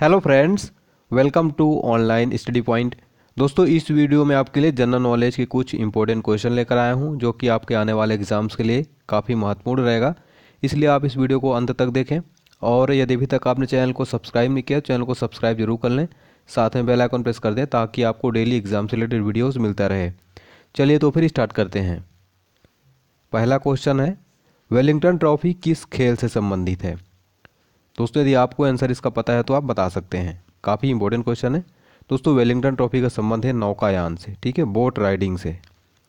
hello friends welcome to online study point दोस्तों इस video में आपके लिए जनरल नॉलेज के कुछ इंपॉर्टेंट क्वेश्चन लेकर आया हूं जो कि आपके आने वाले एग्जाम्स के लिए काफ़ी महत्वपूर्ण रहेगा इसलिए आप इस वीडियो को अंत तक देखें और यदि अभी तक आपने चैनल को सब्सक्राइब नहीं किया चैनल को सब्सक्राइब जरूर कर लें साथ में बेलाइकॉन प्रेस कर दें ताकि आपको डेली एग्जाम से रिलेटेड वीडियोज़ मिलता रहे चलिए तो फिर स्टार्ट करते हैं पहला क्वेश्चन है वेलिंगटन ट्रॉफी किस खेल से संबंधित है दोस्तों यदि आपको आंसर इसका पता है तो आप बता सकते हैं काफ़ी इंपॉर्टेंट क्वेश्चन है दोस्तों वेलिंगटन ट्रॉफी का संबंध है नौकायान से ठीक है बोट राइडिंग से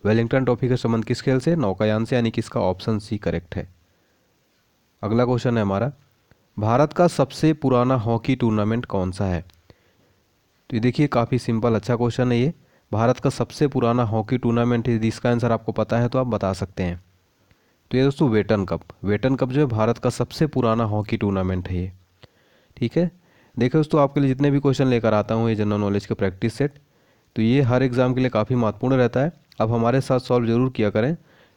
वेलिंगटन ट्रॉफी का संबंध किस खेल से नौकायान से यानी कि इसका ऑप्शन सी करेक्ट है अगला क्वेश्चन है हमारा भारत का सबसे पुराना हॉकी टूर्नामेंट कौन सा है तो ये देखिए काफ़ी सिंपल अच्छा क्वेश्चन है ये भारत का सबसे पुराना हॉकी टूर्नामेंट है इसका आंसर आपको पता है तो आप बता सकते हैं तो ये दोस्तों वेटन कप वेटन कप जो है भारत का सबसे पुराना हॉकी टूर्नामेंट है ये ठीक है देखिए दोस्तों आपके लिए जितने भी क्वेश्चन लेकर आता हूँ ये जनरल नॉलेज के प्रैक्टिस सेट तो ये हर एग्ज़ाम के लिए काफ़ी महत्वपूर्ण रहता है आप हमारे साथ सॉल्व ज़रूर किया करें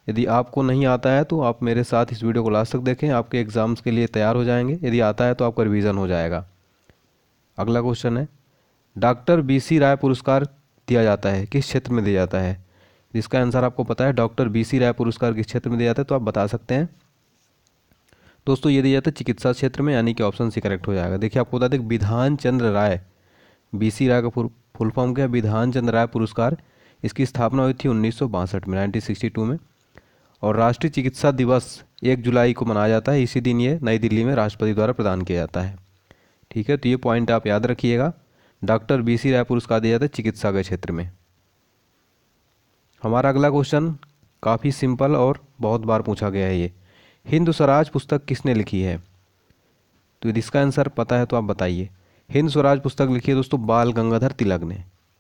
यदि आपको नहीं आता है तो आप मेरे साथ इस वीडियो को लास्ट तक देखें आपके एग्ज़ाम्स के लिए तैयार हो जाएंगे यदि आता है तो आपका रिविज़न हो जाएगा अगला क्वेश्चन है डॉक्टर बी सी राय पुरस्कार दिया जाता है किस क्षेत्र में दिया जाता है जिसका आंसर आपको पता है डॉक्टर बी सी राय पुरस्कार किस क्षेत्र में दिया जाता है तो आप बता सकते हैं दोस्तों ये दिया जाता है चिकित्सा क्षेत्र में यानी कि ऑप्शन सी करेक्ट हो जाएगा देखिए आपको बता दें विधान चंद्र राय बी सी राय का फुल फॉर्म क्या विधान चंद्र राय पुरस्कार इसकी स्थापना हुई थी उन्नीस में टू में और राष्ट्रीय चिकित्सा दिवस एक जुलाई को मनाया जाता है इसी दिन ये नई दिल्ली में राष्ट्रपति द्वारा प्रदान किया जाता है ठीक है तो ये पॉइंट आप याद रखिएगा डॉक्टर बी सी राय पुरस्कार दिया जाता है चिकित्सा के क्षेत्र में हमारा अगला क्वेश्चन काफ़ी सिंपल और बहुत बार पूछा गया है ये हिंद स्वराज पुस्तक किसने लिखी है तो यदि इसका आंसर पता है तो आप बताइए हिंद स्वराज पुस्तक लिखी है दोस्तों बाल गंगाधर तिलक ने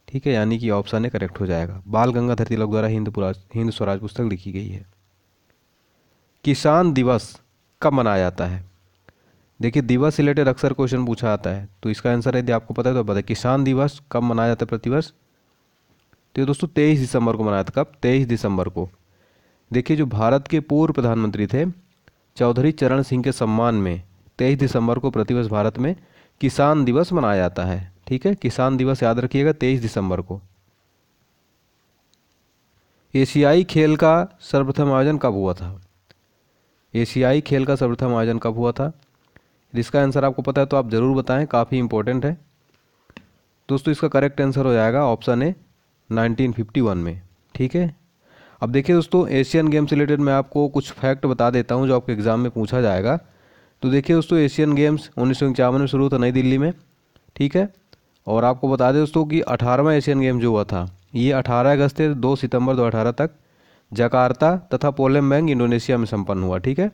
ठीक है यानी कि ऑप्शन है करेक्ट हो जाएगा बाल गंगाधर तिलक द्वारा हिंद हिंद स्वराज पुस्तक लिखी गई है किसान दिवस कब मनाया जाता है देखिए दिवस रिलेटेड अक्सर क्वेश्चन पूछा जाता है तो इसका आंसर यदि आपको पता है तो बताए किसान दिवस कब मनाया जाता है प्रतिवर्ष तो ये दोस्तों तेईस दिसंबर को मनाया था कब तेईस दिसंबर को देखिए जो भारत के पूर्व प्रधानमंत्री थे चौधरी चरण सिंह के सम्मान में तेईस दिसंबर को प्रतिवर्ष भारत में किसान दिवस मनाया जाता है ठीक है किसान दिवस याद रखिएगा तेईस दिसंबर को एशियाई खेल का सर्वप्रथम आयोजन कब हुआ था एशियाई खेल का सर्वप्रथम आयोजन कब हुआ था इसका आंसर आपको पता है तो आप ज़रूर बताएं काफ़ी इंपॉर्टेंट है दोस्तों इसका करेक्ट आंसर हो जाएगा ऑप्शन ए 1951 में ठीक है अब देखिए दोस्तों एशियन गेम से रिलेटेड मैं आपको कुछ फैक्ट बता देता हूँ जो आपके एग्ज़ाम में पूछा जाएगा तो देखिए दोस्तों एशियन गेम्स उन्नीस में शुरू था नई दिल्ली में ठीक है और आपको बता दें दोस्तों कि अठारहवा एशियन गेम जो हुआ था ये अठारह अगस्त से दो सितंबर 2018 तक जकार्ता तथा पोलम बैंक इंडोनेशिया में संपन्न हुआ ठीक है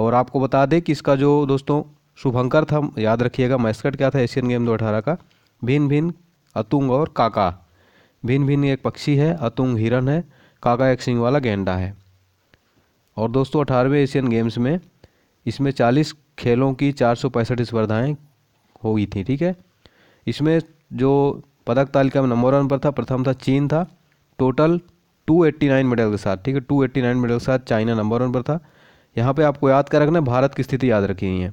और आपको बता दें कि इसका जो दोस्तों शुभंकर था याद रखिएगा मैस्कट क्या था एशियन गेम दो अठारह का भिन्न भिन अतुंग और काका भिन्न भिन्न एक पक्षी है अतुंग हिरन है काका एक सिंह वाला गेंडा है और दोस्तों अठारहवें एशियन गेम्स में इसमें चालीस खेलों की चार सौ पैंसठ स्पर्धाएँ हो गई थी ठीक है इसमें जो पदक तालिका में नंबर वन पर था प्रथम था चीन था टोटल 289 मेडल के साथ ठीक है 289 मेडल के साथ चाइना नंबर वन पर था यहाँ पे आपको याद कर रखना भारत की स्थिति याद रखी हुई है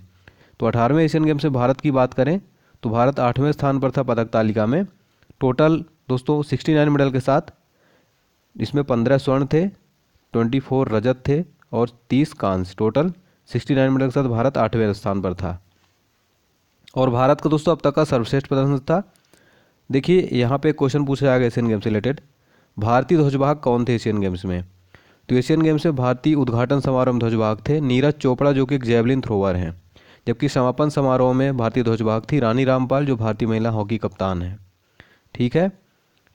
तो अठारहवें एशियन गेम्स में भारत की बात करें तो भारत आठवें स्थान पर था पदक तालिका में टोटल दोस्तों सिक्सटी नाइन मेडल के साथ इसमें पंद्रह स्वर्ण थे ट्वेंटी फोर रजत थे और तीस कांस टोटल सिक्सटी नाइन मेडल के साथ भारत आठवें स्थान पर था और भारत का दोस्तों अब तक का सर्वश्रेष्ठ प्रदर्शन था देखिए यहाँ पे क्वेश्चन पूछा जाएगा एशियन गेम्स रिलेटेड भारतीय ध्वजवाहक कौन थे एशियन गेम्स में तो एशियन गेम्स में भारतीय उद्घाटन समारोह में ध्वजवाहक थे नीरज चोपड़ा जो कि एक जेवलिन थ्रोवर हैं जबकि समापन समारोह में भारतीय ध्वजवाहक थी रानी रामपाल जो भारतीय महिला हॉकी कप्तान है ठीक है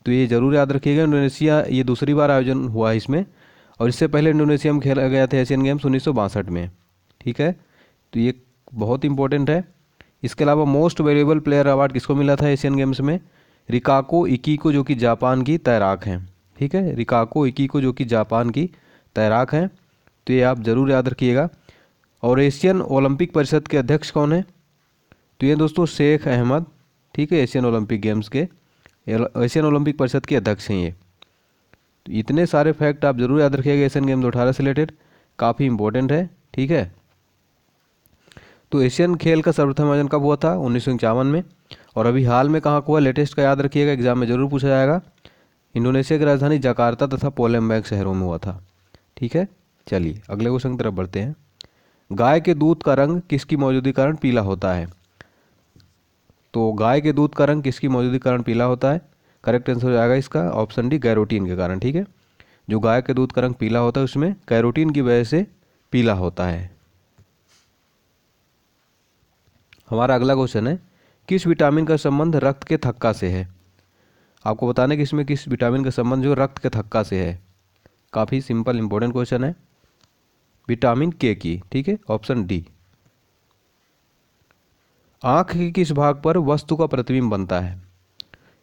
तो ये ज़रूर याद रखिएगा इंडोनेशिया ये दूसरी बार आयोजन हुआ है इसमें और इससे पहले इंडोनेशिया में खेला गया था एशियन गेम्स उन्नीस में ठीक है तो ये बहुत इंपॉर्टेंट है इसके अलावा मोस्ट वेल्यूएबल प्लेयर अवार्ड किसको मिला था एशियन गेम्स में रिकाको इकी को जो कि जापान की तैराक हैं ठीक है रिकाको इकी को जो कि जापान की तैराक हैं तो ये आप ज़रूर याद रखिएगा और एशियन ओलंपिक परिषद के अध्यक्ष कौन है तो ये दोस्तों शेख अहमद ठीक है एशियन ओलंपिक गेम्स के एशियन ओलंपिक परिषद के अध्यक्ष हैं ये तो इतने सारे फैक्ट आप ज़रूर याद रखिएगा एशियन गेम दो अठारह से रिलेटेड काफ़ी इंपॉर्टेंट है ठीक है तो एशियन खेल का सर्वप्रथम आयोजन कब हुआ था उन्नीस में और अभी हाल में कहाँ हुआ लेटेस्ट का याद रखिएगा एग्जाम में ज़रूर पूछा जाएगा इंडोनेशिया की राजधानी जकार्ता तथा पोलेमबैग शहरों में हुआ था ठीक है चलिए अगले क्वेश्चन की तरफ बढ़ते हैं गाय के दूध का रंग किसकी मौजूदगी कारण पीला होता है तो गाय के दूध का रंग किसकी मौजूदगी कारण पीला होता है करेक्ट आंसर हो जाएगा इसका ऑप्शन डी कैरोटीन के कारण ठीक है जो गाय के दूध का रंग पीला होता है उसमें कैरोटीन की वजह से पीला होता है हमारा अगला क्वेश्चन है किस विटामिन का संबंध रक्त के थक्का से है आपको बताने कि इसमें किस विटामिन का संबंध जो रक्त के थक्का से है काफ़ी सिंपल इंपॉर्टेंट क्वेश्चन है विटामिन के की ठीक है ऑप्शन डी आँख के किस भाग पर वस्तु का प्रतिबिंब बनता है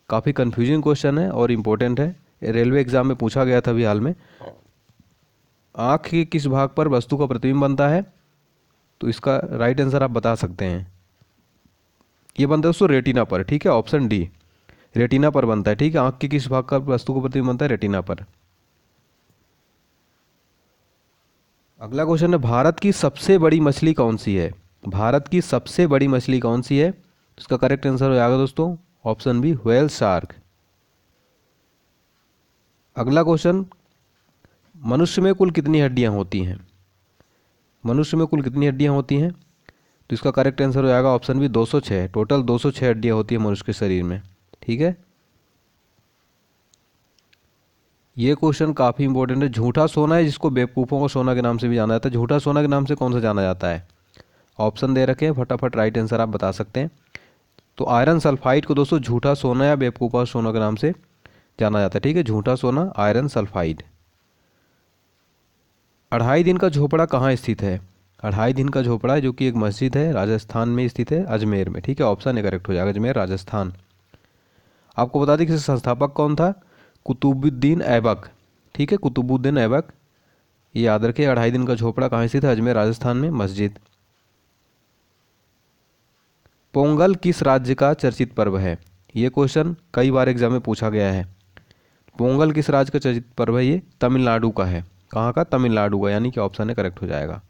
काफ़ी कन्फ्यूजिंग क्वेश्चन है और इम्पोर्टेंट है रेलवे एग्ज़ाम में पूछा गया था अभी हाल में आँख के किस भाग पर वस्तु का प्रतिबिंब बनता है तो इसका राइट आंसर आप बता सकते हैं ये बनता है दोस्तों रेटिना पर ठीक है ऑप्शन डी रेटिना पर बनता है ठीक है आँख के किस भाग का वस्तु का प्रतिबिंब बनता है रेटिना पर अगला क्वेश्चन है भारत की सबसे बड़ी मछली कौन सी है भारत की सबसे बड़ी मछली कौन सी है इसका करेक्ट आंसर हो जाएगा दोस्तों ऑप्शन बी व्हेल शार्क अगला क्वेश्चन मनुष्य में कुल कितनी हड्डियां होती हैं मनुष्य में कुल कितनी हड्डियां होती हैं तो इसका करेक्ट आंसर हो जाएगा ऑप्शन बी 206 टोटल 206 हड्डियां होती है मनुष्य के शरीर में ठीक है ये क्वेश्चन काफ़ी इंपॉर्टेंट है झूठा सोना है जिसको बेवकूफ़ों का सोना के नाम से भी जाना जाता है झूठा सोना के नाम से कौन सा जाना जाता है ऑप्शन दे रखे हैं फटाफट राइट आंसर आप बता सकते हैं तो आयरन सल्फाइड को दोस्तों झूठा सोना या बेवकूफ़ा सोना के नाम से जाना जाता है ठीक है झूठा सोना आयरन सल्फाइड अढ़ाई दिन का झोपड़ा कहाँ स्थित है अढ़ाई दिन का झोपड़ा जो कि एक मस्जिद है राजस्थान में स्थित है अजमेर में ठीक है ऑप्शन ए करेक्ट हो जाएगा अजमेर राजस्थान आपको बता दें कि संस्थापक कौन था कुतुबुद्दीन ऐबक ठीक है कुतुबुद्दीन ऐबक ये याद रखिए अढ़ाई दिन का झोपड़ा कहाँ स्थित है अजमेर राजस्थान में मस्जिद पोंगल किस राज्य का चर्चित पर्व है ये क्वेश्चन कई बार एग्जाम में पूछा गया है पोंगल किस राज्य का चर्चित पर्व है ये तमिलनाडु का है कहाँ का तमिलनाडु का यानी कि ऑप्शन है करेक्ट हो जाएगा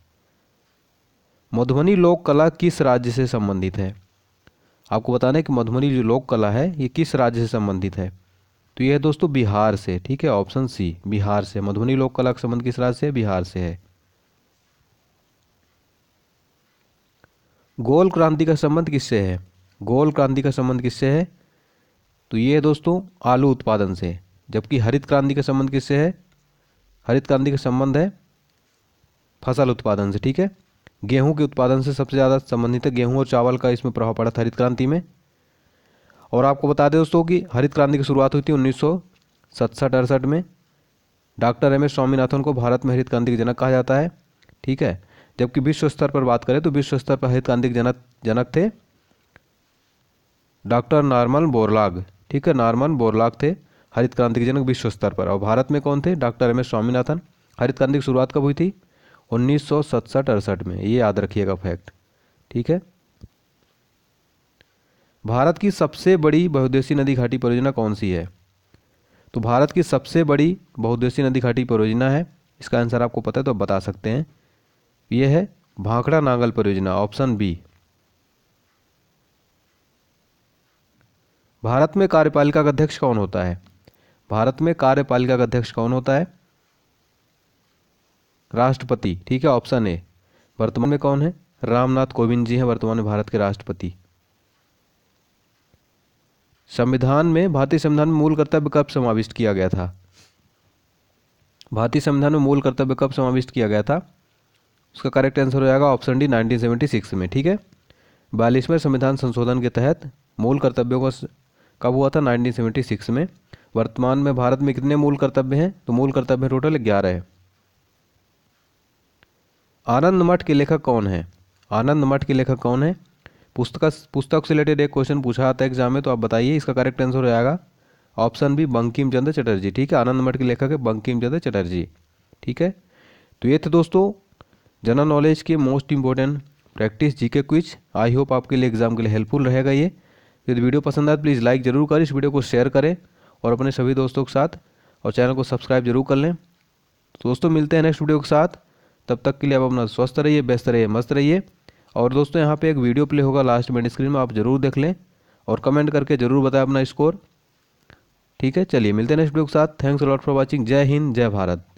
मधुबनी लोक कला किस राज्य से संबंधित है आपको बताना है कि मधुबनी जो लोक कला है ये किस राज्य से संबंधित है तो यह है दोस्तों बिहार से ठीक है ऑप्शन सी बिहार से मधुबनी लोक कला का संबंध किस राज्य से बिहार से है गोल क्रांति का संबंध किससे है गोल क्रांति का संबंध किससे है तो ये दोस्तों आलू उत्पादन से जबकि हरित क्रांति का संबंध किससे है हरित क्रांति का संबंध है फसल उत्पादन से ठीक है गेहूं के उत्पादन से सबसे ज़्यादा संबंधित है गेहूं और चावल का इसमें प्रभाव पड़ा था हरित क्रांति में और आपको बता दें दोस्तों कि हरित क्रांति की शुरुआत हुई थी उन्नीस सौ अड़सठ में डॉक्टर एम एस स्वामीनाथन को भारत में हरित क्रांति के जनक कहा जाता है ठीक है जबकि विश्व स्तर पर बात करें तो विश्व स्तर पर हरित हितकांतिक जनक जनक थे डॉक्टर नॉर्मन बोरलाग ठीक है नॉर्मन बोरलाग थे हरित क्रांति के जनक विश्व स्तर पर और भारत में कौन थे डॉक्टर एम एस स्वामीनाथन हरित क्रांति की शुरुआत कब हुई थी उन्नीस सौ सड़सठ अड़सठ में ये याद रखिएगा फैक्ट ठीक है भारत की सबसे बड़ी बहुद्देशी नदी घाटी परियोजना कौन सी है तो भारत की सबसे बड़ी बहुद्देशी नदी घाटी परियोजना है इसका आंसर आपको पता है तो आप बता सकते हैं यह है भाखड़ा नांगल परियोजना ऑप्शन बी भारत में कार्यपालिका का अध्यक्ष कौन होता है भारत में कार्यपालिका का अध्यक्ष कौन होता है राष्ट्रपति ठीक है ऑप्शन ए वर्तमान में कौन है रामनाथ कोविंद जी हैं वर्तमान में भारत के राष्ट्रपति संविधान में भारतीय संविधान में मूल कर्तव्य कब समाविष्ट किया गया था भारतीय संविधान में मूल कर्तव्य कब समाविष्ट किया गया था उसका करेक्ट आंसर हो जाएगा ऑप्शन डी 1976 में ठीक है बयालीसवें संविधान संशोधन के तहत मूल कर्तव्यों का कब हुआ था 1976 में वर्तमान में भारत में कितने मूल कर्तव्य हैं तो मूल कर्तव्य टोटल ग्यारह है आनंद मठ के लेखक कौन है आनंद मठ के लेखक कौन है पुस्तक पुस्तक से रिलेटेड एक क्वेश्चन पूछा आता है एग्जाम में तो आप बताइए इसका करेक्ट आंसर हो जाएगा ऑप्शन बी बंकिम चंद्र चटर्जी ठीक है आनंद मठ के लेखक है बंकिम चंद्र चटर्जी ठीक है तो ये थे दोस्तों जनरल नॉलेज के most important practice G K quiz I hope आपके लिए एग्जाम के लिए हेल्पफुल रहेगा ये यदि वीडियो पसंद आए तो प्लीज़ लाइक ज़रूर करें इस वीडियो को शेयर करें और अपने सभी दोस्तों के साथ और चैनल को सब्सक्राइब जरूर कर लें तो दोस्तों मिलते हैं नेक्स्ट वीडियो के साथ तब तक के लिए आप अपना स्वस्थ रहिए व्यस्त रहिए मस्त रहिए और दोस्तों यहाँ पे एक वीडियो प्ले होगा लास्ट में स्क्रीन में आप ज़रूर देख लें और कमेंट करके ज़रूर बताएं अपना स्कोर ठीक है चलिए मिलते हैं नेक्स्ट वीडियो के साथ थैंक्स लॉट फॉर वॉचिंग जय हिंद जय भारत